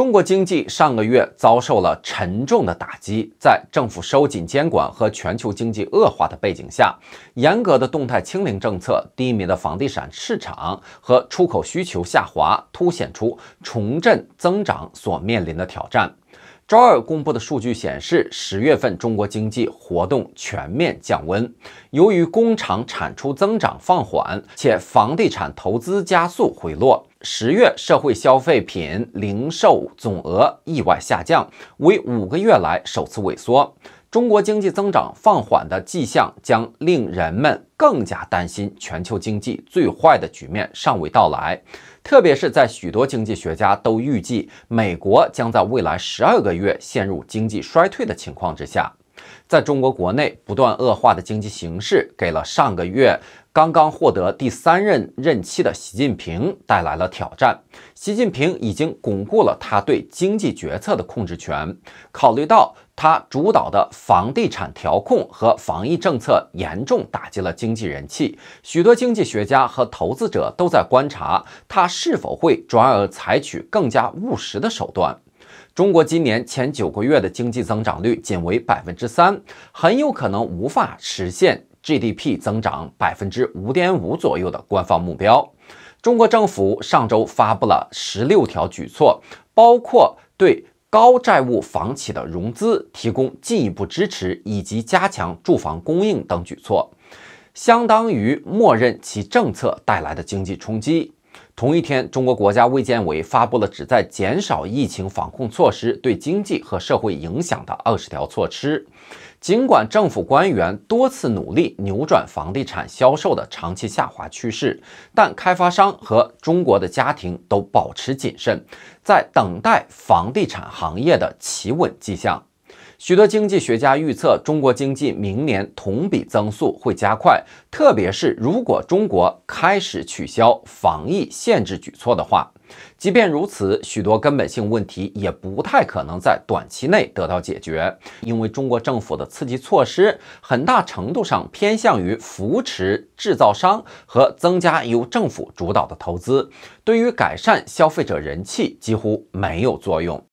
中国经济上个月遭受了沉重的打击，在政府收紧监管和全球经济恶化的背景下，严格的动态清零政策、低迷的房地产市场和出口需求下滑，凸显出重振增长所面临的挑战。周二公布的数据显示，十月份中国经济活动全面降温，由于工厂产出增长放缓，且房地产投资加速回落。十月社会消费品零售总额意外下降，为五个月来首次萎缩。中国经济增长放缓的迹象将令人们更加担心全球经济最坏的局面尚未到来，特别是在许多经济学家都预计美国将在未来十二个月陷入经济衰退的情况之下。在中国国内不断恶化的经济形势，给了上个月刚刚获得第三任任期的习近平带来了挑战。习近平已经巩固了他对经济决策的控制权。考虑到他主导的房地产调控和防疫政策严重打击了经济人气，许多经济学家和投资者都在观察他是否会转而采取更加务实的手段。中国今年前九个月的经济增长率仅为百分之三，很有可能无法实现 GDP 增长百分之五点五左右的官方目标。中国政府上周发布了十六条举措，包括对高债务房企的融资提供进一步支持，以及加强住房供应等举措，相当于默认其政策带来的经济冲击。同一天，中国国家卫健委发布了旨在减少疫情防控措施对经济和社会影响的二十条措施。尽管政府官员多次努力扭转房地产销售的长期下滑趋势，但开发商和中国的家庭都保持谨慎，在等待房地产行业的企稳迹象。许多经济学家预测，中国经济明年同比增速会加快，特别是如果中国开始取消防疫限制举措的话。即便如此，许多根本性问题也不太可能在短期内得到解决，因为中国政府的刺激措施很大程度上偏向于扶持制造商和增加由政府主导的投资，对于改善消费者人气几乎没有作用。